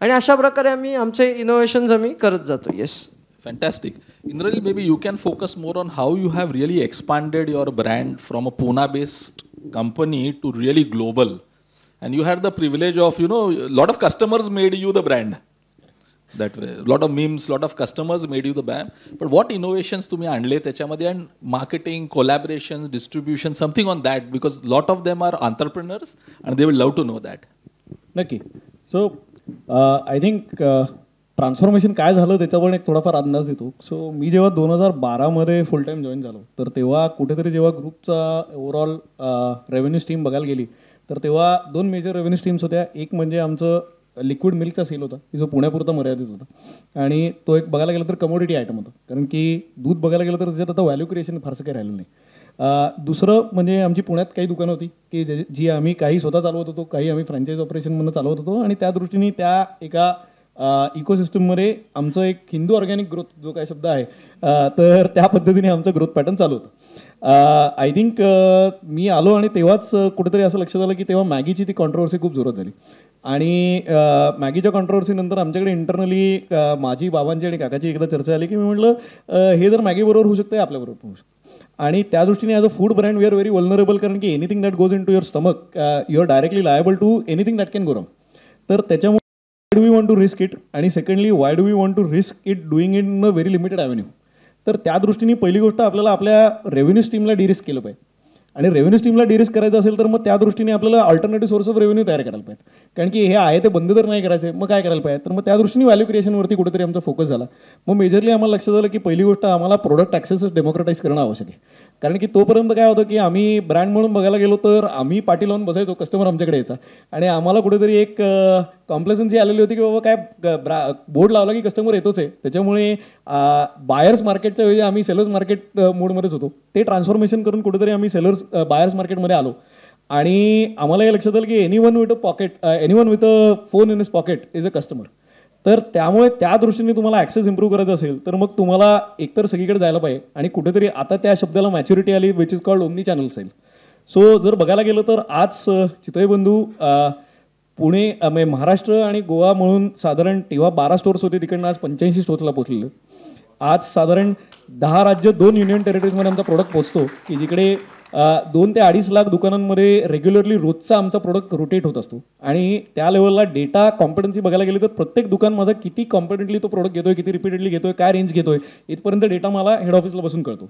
आणि अशा प्रकारे आम्ही आमचे इनोव्हेशन्स आम्ही करत जातो yes Fantastic. Indranil, maybe you can focus more on how you have really expanded your brand from a Pune-based company to really global. And you had the privilege of, you know, a lot of customers made you the brand. That way, a lot of memes, a lot of customers made you the brand. But what innovations to me आणले त्याच्यामध्ये and marketing, collaborations, distribution, something on that because a lot of them are entrepreneurs and they will love to know that. Okay. So uh, I think. Uh transformation काय झालं त्याच्यावर एक थोडाफार अंदाज देतो so मी जेव्हा दोन हजार बारामध्ये फुल टाईम जॉईन झालो तर तेव्हा कुठेतरी जेव्हा ग्रुपचा ओव्हरऑल रेव्हेन्यू स्ट्रीम बघायला गेली तर तेव्हा दोन मेजर रेव्हेन्यू स्ट्रीम्स होत्या एक म्हणजे आमचं लिक्विड मिल्कचा सेल होता की जो पुण्यापुरता मर्यादित होता आणि तो एक बघायला गेला तर कमोडिटी आयटम होता कारण की दूध बघायला गेलं तर त्याच्यात आता व्हॅल्यू क्रिएशन फारसं काही राहिलं नाही दुसरं म्हणजे आमची पुण्यात काही दुकानं होती की जी आम्ही काही स्वतः चालवत होतो काही आम्ही फ्रँचाईज ऑपरेशनमधून चालवत होतो आणि त्या दृष्टीने त्या एका इकोसिस्टममध्ये आमचं एक हिंदू ऑर्गॅनिक ग्रोथ जो काय शब्द आहे तर त्या पद्धतीने आमचं ग्रोथ पॅटर्न चालू होतं आय थिंक मी आलो आणि तेव्हाच कुठेतरी असं लक्षात आलं की तेव्हा मॅगीची ती कॉन्ट्रोवर्सी खूप जोरात झाली आणि मॅगीच्या कॉन्ट्रोवर्सीनंतर आमच्याकडे इंटरनली माझी बाबांची आणि काकाची एकदा चर्चा झाली की मी म्हटलं हे जर मॅगीबरोबर होऊ शकतं आपल्याबरोबर होऊ शकतं आणि त्या दृष्टीने as a food brand we are very vulnerable कारण की anything that goes in to your stomach you are directly liable to anything that can go तर त्याच्यामुळे do we want to risk it आणि secondly why do we want to risk it doing it in a very limited avenue तर त्या दृष्टीने पहिली गोष्ट आपल्याला आपल्या रेव्हेन्यू स्ट्रीमला डिरिस्क केलं पाहिजे आणि रेव्हेन्यू स्ट्रीमला डिरिस्क करायचं असेल तर मग त्या दृष्टीने आपल्याला अल्टरनेटिव्ह सोर्स ऑफ रेव्हेन्यू तयार करायला पाहिजे कारण की हे आहे ते बंद तर नाही करायचे मग काय करायला पाहिजे तर मग त्या दृष्टीने व्हॅल्यू क्रिएशनवरती कुठेतरी आमचा फोकस झाला मग मेजरली आम्हाला लक्षात आलं की पहिली गोष्ट आम्हाला प्रोडक्ट ॲक्सेस डेमोक्रेटाईज करणं आवश्यक आहे कारण की तोपर्यंत काय होतं की आम्ही ब्रँड म्हणून बघायला गेलो तर आम्ही पाठी लावून बसायचो कस्टमर आमच्याकडे यायचा आणि आम्हाला कुठेतरी एक कॉम्प्लेसन्सी आलेली होती की बाबा काय ब्रा बोर्ड लावला की कस्टमर येतोच आहे त्याच्यामुळे बायर्स मार्केटच्या वेळी आम्ही सेलर्स मार्केट मोडमध्येच होतो ते ट्रान्सफॉर्मेशन करून कुठेतरी आम्ही सेलर्स बायर्स मार्केटमध्ये आलो आणि आम्हाला हे लक्षात आलं की anyone with a pocket anyone with a phone in his pocket is a customer तर त्यामुळे त्या दृष्टीने तुम्हाला ॲक्सेस इम्प्रूव्ह करायचं असेल तर मग तुम्हाला एकतर सगळीकडे जायला पाहिजे आणि कुठेतरी आता त्या शब्दाला मॅच्युरिटी आली which is called omni channel sale so जर बघायला गेलं तर आज बंधू पुणे म्हणजे महाराष्ट्र आणि गोवा म्हणून साधारण तेव्हा बारा स्टोर्स होते तिकडनं आज पंच्याऐंशी स्टोर्सला पोचलेले आज साधारण दहा राज्य दोन युनियन टेरिटरीजमध्ये आमचा प्रोडक्ट पोचतो की जिकडे दोन ते अडीच लाख दुकानांमध्ये रेग्युलरली रोजचा आमचा प्रोडक्ट रोटेट होत असतो आणि त्या लेवलला डेटा कॉम्पिटन्सी बघायला गेली तर प्रत्येक दुकान माझा किती कॉम्पिटंटली तो प्रोडक्ट घेतोय किती रिपीटेडली घेतोय काय रेंज घेतोय इथपर्यंत डेटा मला हेड ऑफिसला बसून कळतो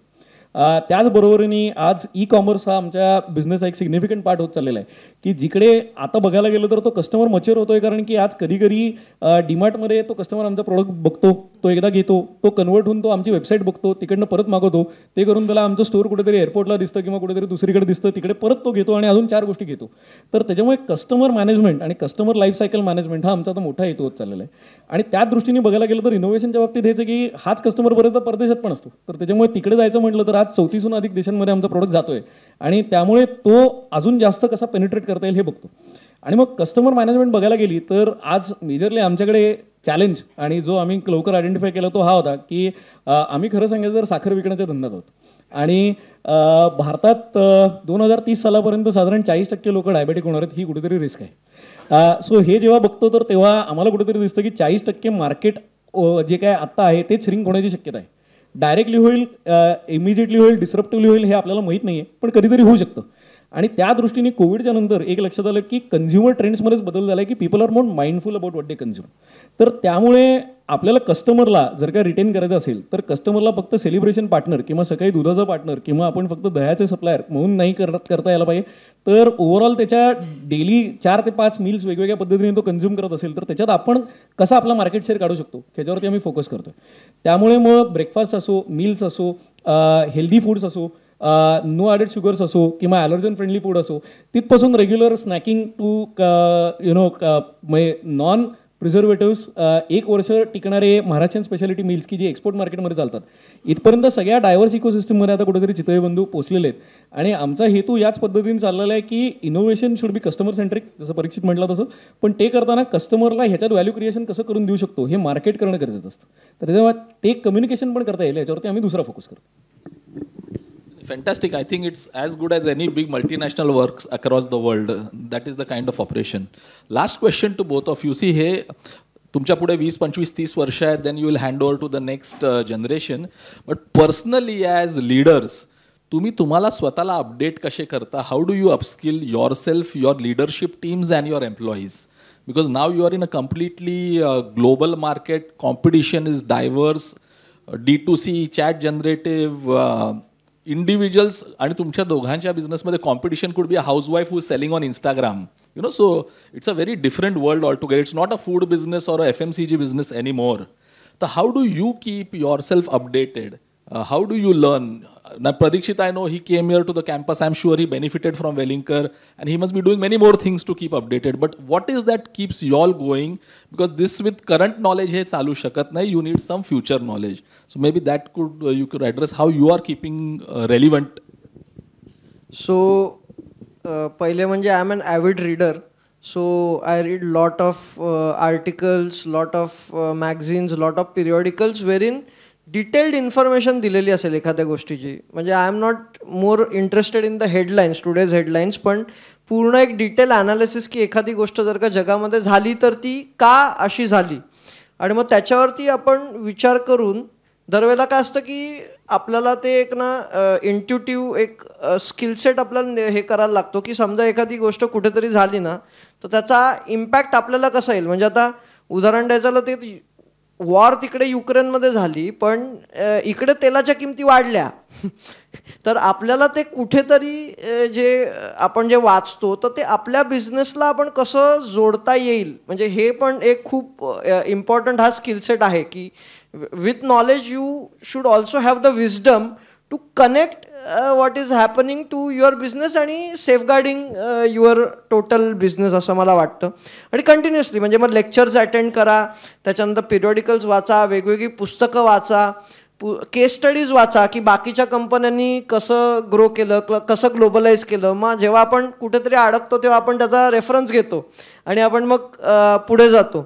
त्याचबरोबरीने आज ई कॉमर्स हा आमच्या बिझनेसचा एक सिग्निफिकंट पार्ट होत चाललेला आहे की जिकडे आता बघायला गेलं तर तो कस्टमर मच्युअर होतोय कारण की आज कधी कधी डीमार्टमध्ये तो कस्टमर आमचा प्रोडक्ट बघतो तो एकदा घेतो तो कन्वर्ट होऊन तो आमची वेबसाईट बघतो तिकडनं परत मागवतो ते करून त्याला आमचं स्टोअर कुठेतरी एअरपोर्टला दिसतं किंवा कुठेतरी दुसरीकडे दिसतं तिकडे परत तो घेतो आणि अजून चार गोष्टी घेतो तर त्याच्यामुळे कस्टमर मॅनेजमेंट आणि कस्टमर सायकल मॅनेजमेंट हा आमचा आता मोठा हेतू होत चाललेला आहे आणि त्या दृष्टीने बघायला गेलं तर इनोव्हेशनच्या बाबतीत हेच की हाच कस्टमर पर्यंत परदेशात पण असतो तर त्याच्यामुळे तिकडे जायचं म्हटलं तर आज चौतीसहून अधिक देशांमध्ये आमचा प्रोडक्ट जातोय आणि त्यामुळे तो अजून जास्त कसा पेनिट्रेट करता येईल हे बघतो आणि मग कस्टमर मॅनेजमेंट बघायला गेली तर आज मेजरली आमच्याकडे चॅलेंज आणि जो आम्ही लवकर आयडेंटिफाय केला तो हा होता की आम्ही खरं सांगायचं तर साखर विकण्याच्या धंद्यात आहोत आणि भारतात दोन हजार तीस सालापर्यंत साधारण चाळीस टक्के लोक डायबेटिक होणार आहेत ही कुठेतरी रिस्क आहे सो हे जेव्हा बघतो तर तेव्हा आम्हाला कुठेतरी दिसतं की चाळीस टक्के मार्केट जे काय आत्ता आहे तेच रिंक होण्याची शक्यता आहे डायरेक्टली होईल इमिजिएटली होईल डिस्रप्टिवली होईल हे आपल्याला माहीत नाही आहे पण कधीतरी होऊ शकतं आणि त्या दृष्टीने कोविडच्या नंतर एक लक्षात आलं की कन्झ्युमर ट्रेंड्समध्येच बदल झाला आहे की people are more mindful about what they consumer तर त्यामुळे आपल्याला कस्टमरला जर का रिटेन करायचं असेल तर कस्टमरला फक्त सेलिब्रेशन पार्टनर किंवा सकाळी दुधाचा पार्टनर किंवा आपण फक्त दह्याचे सप्लायर म्हणून नाही करत करता यायला पाहिजे तर ओव्हरऑल त्याच्या डेली चार ते पाच मिल्स वेगवेगळ्या पद्धतीने तो कन्झ्युम करत असेल तर त्याच्यात आपण कसा आपला मार्केट शेअर काढू शकतो ह्याच्यावरती आम्ही फोकस करतो त्यामुळे मग ब्रेकफास्ट असो मिल्स असो हेल्दी फूड्स असो नो ॲडेड शुगर्स असो किंवा ॲलर्जन फ्रेंडली फूड असो तिथपासून regular snacking to you know म्हणजे नॉन प्रिझर्वेटिव्ह एक वर्ष टिकणारे महाराष्ट्रीयन स्पेशालिटी मिल्स की जे एक्सपोर्ट मार्केटमध्ये चालतात इथपर्यंत सगळ्या डायव्हर्स इकोसिस्टममध्ये आता कुठेतरी चितळेबंधू बंधू पोचलेले आहेत आणि आमचा हेतू याच पद्धतीने चाललेला आहे की innovation should be customer centric जसं परीक्षित म्हटलं तसं पण ते करताना कस्टमरला ह्याच्यात व्हॅल्यू क्रिएशन कसं करून देऊ शकतो हे मार्केट करणं गरजेचं असतं तर त्याच्यामुळे ते कम्युनिकेशन पण करता येईल याच्यावरती आम्ही दुसरा फोकस करतो Fantastic. I think it's as good as any big multinational works across the world. That is the kind of operation. Last question to both of you. See, हे तुमच्या पुढे वीस पंचवीस तीस वर्ष आहेत then you will hand over to the next generation but personally as leaders तुम्ही तुम्हाला स्वतःला अपडेट कसे करता how do you upskill yourself your leadership teams and your employees because now you are in a completely global market competition is diverse D to C chat generative individuals आणि तुमच्या दोघांच्या बिझनेसमध्ये competition could be a housewife who selling on Instagram you know so it's a very different world all together it's not a food business or F M C G business any more तर how do you keep yourself updated how do you learn now Pradikshit, I know he came here to the campus. I'm sure he benefited from Wellinger, and he must be doing many more things to keep updated. But what is that keeps you all going? Because this with current knowledge hai chalu You need some future knowledge. So maybe that could uh, you could address how you are keeping uh, relevant. So, uh, I'm an avid reader. So I read lot of uh, articles, lot of uh, magazines, lot of periodicals wherein detailed information दिलेली असेल एखाद्या गोष्टीची म्हणजे I'm not more interested in the headlines today's headlines पण पूर्ण एक detail analysis की एखादी गोष्ट जर का जगामध्ये झाली तर ती का अशी झाली आणि मग त्याच्यावरती आपण विचार करून दरवेळेला काय असतं की आपल्याला ते एक ना इंट्युटिव्ह एक स्किलसेट आपल्याला हे करायला लागतो की समजा एखादी गोष्ट कुठेतरी झाली ना तर त्याचा इम्पॅक्ट आपल्याला कसा येईल म्हणजे आता उदाहरण द्यायचं ते वॉर तिकडे युक्रेनमध्ये झाली पण इकडे तेलाच्या किमती वाढल्या तर आपल्याला ते कुठेतरी जे आपण जे वाचतो तर ते आपल्या बिझनेसला आपण कसं जोडता येईल म्हणजे हे पण एक खूप इम्पॉर्टंट हा स्किलसेट आहे की with knowledge you should also have the wisdom to connect what is happening to your business आणि सेफगार्डिंग युअर टोटल बिझनेस असं मला वाटतं आणि कंटिन्युअसली म्हणजे मग लेक्चर्स अटेंड करा त्याच्यानंतर पिरियॉडिकल्स वाचा वेगवेगळी पुस्तकं वाचा पु केस स्टडीज वाचा की बाकीच्या कंपन्यांनी कसं ग्रो केलं क्ल कसं ग्लोबलाइज केलं मग जेव्हा आपण कुठेतरी अडकतो तेव्हा आपण त्याचा रेफरन्स घेतो आणि आपण मग uh, पुढे जातो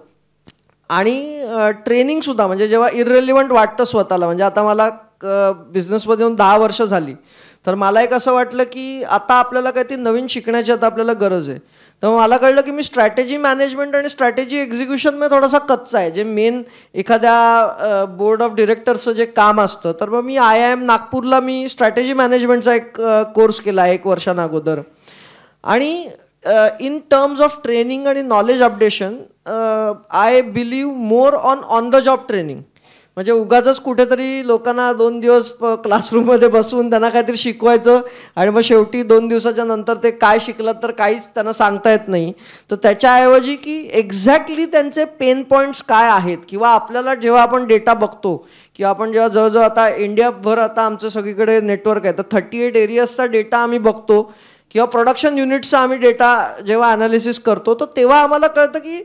आणि ट्रेनिंगसुद्धा uh, म्हणजे जेव्हा इरेलिव्हंट वाटतं स्वतःला म्हणजे आता मला बिझनेसमध्ये येऊन दहा वर्ष झाली तर मला एक असं वाटलं की आता आपल्याला काहीतरी नवीन शिकण्याची आता आपल्याला गरज आहे तर मला कळलं की मी स्ट्रॅटेजी मॅनेजमेंट आणि स्ट्रॅटेजी एक्झिक्युशनमध्ये थोडासा कच्चा आहे जे मेन एखाद्या बोर्ड ऑफ डिरेक्टर्सचं जे काम असतं तर मग मी आय आय एम नागपूरला मी स्ट्रॅटेजी मॅनेजमेंटचा एक कोर्स केला आहे एक वर्षांना अगोदर आणि इन टर्म्स ऑफ ट्रेनिंग आणि knowledge updation I believe more on on the job training म्हणजे उगाच कुठेतरी लोकांना दोन दिवस क्लासरूममध्ये बसून त्यांना काहीतरी शिकवायचं आणि मग शेवटी दोन दिवसाच्या नंतर ते काय शिकलं तर काहीच त्यांना सांगता येत नाही तर त्याच्याऐवजी की एक्झॅक्टली त्यांचे पेन पॉईंट्स काय आहेत किंवा आपल्याला जेव्हा आपण डेटा बघतो किंवा आपण जेव्हा जवळजवळ आता इंडियाभर आता आमचं सगळीकडे नेटवर्क आहे तर थर्टी एट एरियाजचा डेटा आम्ही बघतो किंवा प्रोडक्शन युनिट्सचा आम्ही डेटा जेव्हा ॲनालिसिस करतो तर तेव्हा आम्हाला कळतं की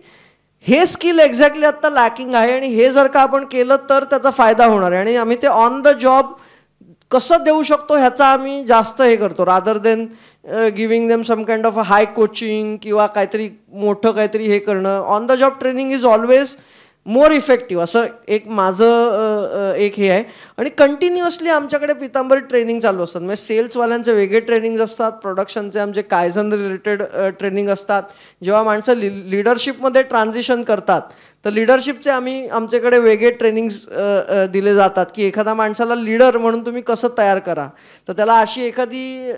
हे स्किल एक्झॅक्टली आत्ता लॅकिंग आहे आणि हे जर का आपण केलं तर त्याचा फायदा होणार आहे आणि आम्ही ते ऑन द जॉब कसं देऊ शकतो ह्याचा आम्ही जास्त हे करतो rather than giving them some kind of high coaching किंवा काहीतरी मोठं काहीतरी हे करणं on the job training is always more effective असं एक माझं एक हे आहे आणि कंटिन्युअसली आमच्याकडे पितांबरी ट्रेनिंग चालू असतात म्हणजे सेल्सवाल्यांचे वेगळे ट्रेनिंग असतात प्रोडक्शनचे आमचे कायझन रिलेटेड ट्रेनिंग असतात जेव्हा माणसं लि लिडरशिपमध्ये ट्रान्झिशन करतात तर लिडरशिपचे आम्ही आमच्याकडे वेगळे ट्रेनिंग्स दिले जातात की एखादा माणसाला लीडर म्हणून तुम्ही कसं तयार करा तर त्याला अशी एखादी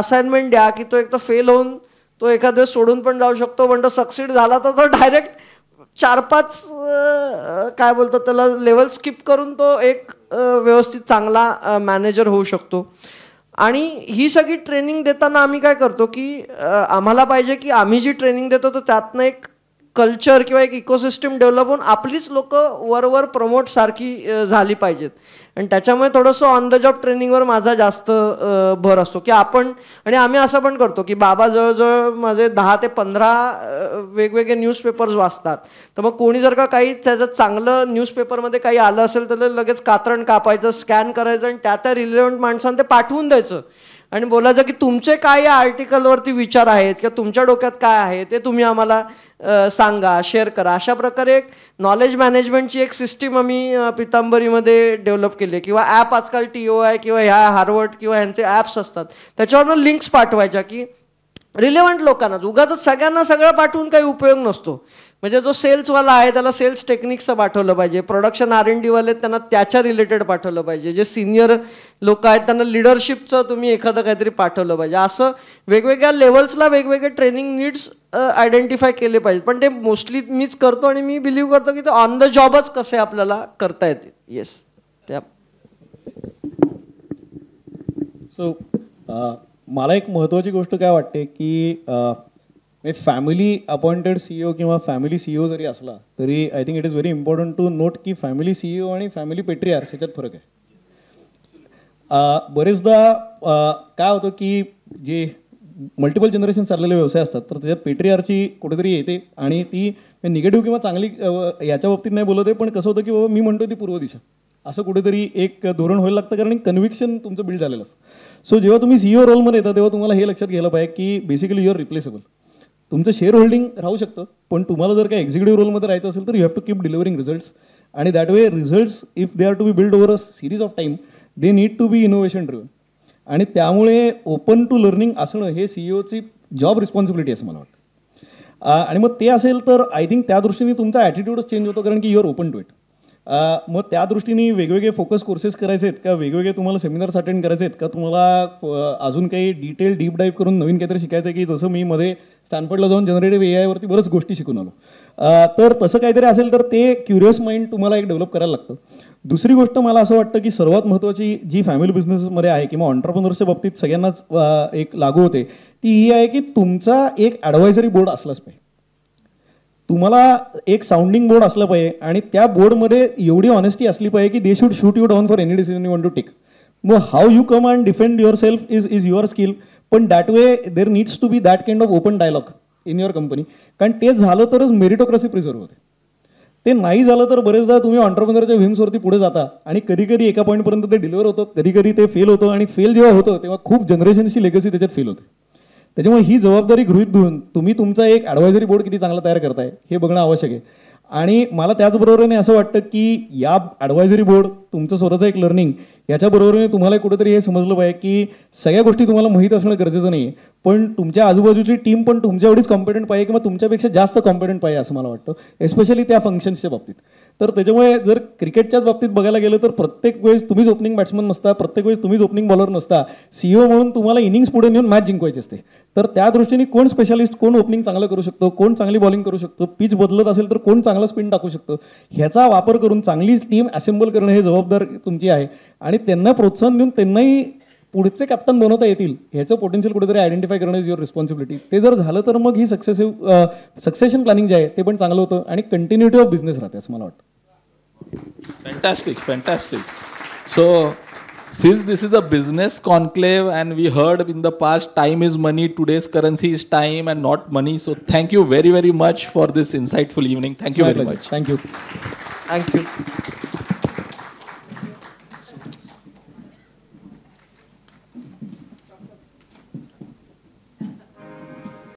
असाइनमेंट द्या की तो एक तर फेल होऊन तो एखादं सोडून पण जाऊ शकतो पण तो सक्सीड झाला तर तो डायरेक्ट चार पाच काय बोलतात त्याला लेवल स्किप करून तो एक व्यवस्थित चांगला मॅनेजर होऊ शकतो आणि ही सगळी ट्रेनिंग देताना आम्ही काय करतो की आम्हाला पाहिजे की आम्ही जी ट्रेनिंग देतो तर त्यातनं एक कल्चर किंवा एक इकोसिस्टम डेव्हलप होऊन आपलीच लोक वरवर प्रमोट सारखी झाली पाहिजेत आणि त्याच्यामुळे थोडंसं ऑन द जॉब ट्रेनिंगवर माझा जास्त भर असतो की आपण आणि आम्ही असं पण करतो की बाबा जवळजवळ माझे दहा ते पंधरा वेगवेगळे न्यूजपेपर्स वाचतात तर मग कोणी जर का काही त्याचं चांगलं न्यूजपेपरमध्ये काही आलं असेल तर लगेच कातरण कापायचं स्कॅन करायचं आणि त्या त्या रिलेवंट माणसांना ते पाठवून द्यायचं आणि बोलायचं की तुमचे काय या आर्टिकलवरती विचार आहेत किंवा तुमच्या डोक्यात काय आहे ते तुम्ही आम्हाला सांगा शेअर करा अशा प्रकारे एक नॉलेज मॅनेजमेंटची एक सिस्टीम आम्ही पितांबरीमध्ये डेव्हलप केली किंवा ॲप आजकाल टी ओ आय किंवा ह्या हार्वर्ड किंवा ह्यांचे ॲप्स असतात त्याच्यावरनं लिंक्स पाठवायच्या की रिलेव्हंट लोकांना उगाच सगळ्यांना सगळं पाठवून काही उपयोग नसतो म्हणजे जो सेल्सवाला आहे त्याला सेल्स टेक्निक्सचं पाठवलं पाहिजे प्रोडक्शन आर एन डीवाले त्यांना त्याच्या रिलेटेड पाठवलं पाहिजे जे सिनियर लोक आहेत त्यांना लिडरशिपचं तुम्ही एखादं काहीतरी पाठवलं पाहिजे असं वेगवेगळ्या लेवल्सला वेगवेगळे ट्रेनिंग नीड्स आयडेंटिफाय केले पाहिजे पण ते मोस्टली मीच करतो आणि मी बिलीव्ह करतो की ते ऑन द जॉबच कसे आपल्याला करता येते येस त्या सो uh, मला एक महत्त्वाची गोष्ट काय वाटते की फॅमिली अपॉइंटेड सीईओ किंवा फॅमिली सीईओ e जरी असला तरी I think it is very important to note की फॅमिली सीईओ e आणि फॅमिली पेट्रियार्स ह्याच्यात फरक आहे बरेचदा काय होतं की जे मल्टिपल जनरेशन चाललेले व्यवसाय असतात तर त्याच्यात पेट्रीआरची कुठेतरी येते आणि ती निगेटिव्ह म्हणजे किंवा चांगली याच्या बाबतीत नाही बोलत पण कसं होतं की बाबा मी म्हणतो ती पूर्व दिशा असं कुठेतरी एक धोरण व्हायला लागतं कारण कन्व्हिक्शन तुमचं बिल्ड झालेलं असतं सो जेव्हा तुम्ही सीईओ रोलमध्ये येता तेव्हा तुम्हाला हे लक्षात घ्यायला पाहिजे की बेसिकली युअर रिप्लेसेबल तुमचं शेअर होल्डिंग राहू शकतं पण तुम्हाला जर काय एक्झिक्युटिव्ह रोलमध्ये राहायचं असेल तर you have to keep delivering results आणि that way results if they are to be build over a series of time they need to be innovation driven आणि त्यामुळे ओपन टू लर्निंग असणं हे सीईओची जॉब रिस्पॉन्सिबिलिटी असं मला वाटतं आणि मग ते असेल तर आय थिंक त्या दृष्टीने तुमचा ॲटिट्यूडच चेंज होतो कारण की आर ओपन टू इट मग त्या दृष्टीने वेगवेगळे फोकस कोर्सेस करायचे आहेत का वेगवेगळे तुम्हाला सेमिनार्स अटेंड करायचे आहेत का तुम्हाला अजून काही डिटेल डीप डाईव्ह करून नवीन काहीतरी शिकायचं आहे की जसं मी मध्ये स्टॅनफर्डला जाऊन जनरेटिव्ह ए आयवरती बरंच गोष्टी शिकून आलो तर तसं काहीतरी असेल तर ते क्युरियस माइंड तुम्हाला एक डेव्हलप करायला लागतं दुसरी गोष्ट मला असं वाटतं की सर्वात महत्त्वाची जी फॅमिली बिझनेसमध्ये आहे किंवा ऑन्टरप्रनर्सच्या बाबतीत सगळ्यांनाच एक लागू होते ती ही आहे की तुमचा एक ॲडवायझरी बोर्ड असलाच पाहिजे तुम्हाला एक साऊंडिंग बोर्ड असलं पाहिजे आणि त्या बोर्डमध्ये एवढी ऑनेस्टी असली पाहिजे की they should shoot you down for any decision you want to take मग how you come and defend yourself is is your skill पण that way there needs to be that kind of open dialogue in your company कारण ते झालं तरच मेरिटोक्रसी preserve होते ते नाही झालं तर बरेचदा तुम्ही ऑन्टरप्रनरच्या व्हिम्सवरती पुढे जाता आणि कधी कधी एका पॉईंटपर्यंत ते डिलिव्हर होतं कधी कधी ते फेल होतं आणि फेल जेव्हा होतं तेव्हा खूप जनरेशनची लेगसी त्याच्यात फेल होते त्याच्यामुळे ही जबाबदारी गृहित धरून तुम्ही तुमचा एक ॲडवायझरी बोर्ड किती चांगला तयार करताय हे बघणं आवश्यक आहे आणि मला त्याचबरोबरीने असं वाटतं की या ॲडवायझरी बोर्ड तुमचं स्वतःचं एक लर्निंग याच्याबरोबरीने तुम्हाला कुठेतरी हे समजलं पाहिजे की सगळ्या गोष्टी तुम्हाला माहीत असणं गरजेचं नाही पण तुमच्या आजूबाजूची टीम पण तुमच्या एवढीच कॉम्पिटंट पाहिजे किंवा तुमच्यापेक्षा जास्त कॉम्पिटंट पाहिजे असं मला वाटतं एस्पेशली त्या फंक्शन्सच्या बाबतीत तर त्याच्यामुळे जर क्रिकेटच्याच बाबतीत बघायला गेलं तर प्रत्येक वेळेस तुम्हीच ओपनिंग बॅट्समन नसता प्रत्येक वेळेस तुम्हीच ओपनिंग बॉलर नसता सीईओ e म्हणून तुम्हाला इनिंग्स पुढे नेऊन मॅच जिंकवायची असते तर त्या दृष्टीने कोण स्पेशालिस्ट कोण ओपनिंग चांगलं करू शकतो कोण चांगली बॉलिंग करू शकतो पिच बदलत असेल तर कोण चांगला स्पिन टाकू शकतो ह्याचा वापर करून चांगली टीम असेंबल करणं हे जबाबदार जबाबदार तुमची आहे आणि त्यांना प्रोत्साहन देऊन त्यांनाही पुढचे कॅप्टन बनवता येतील ह्याचं पोटेन्शियल कुठेतरी आयडेंटिफाय करणं इज युअर रिस्पॉन्सिबिलिटी ते जर झालं तर मग ही सक्सेसिव्ह सक्सेशन प्लॅनिंग जे आहे ते पण चांगलं होतं आणि कंटिन्युटी ऑफ बिझनेस राहते असं मला वाटतं fantastic fantastic so since this is a business conclave and we heard in the past time is money today's currency is time and not money so thank you very very much for this insightful evening thank you very much thank you thank you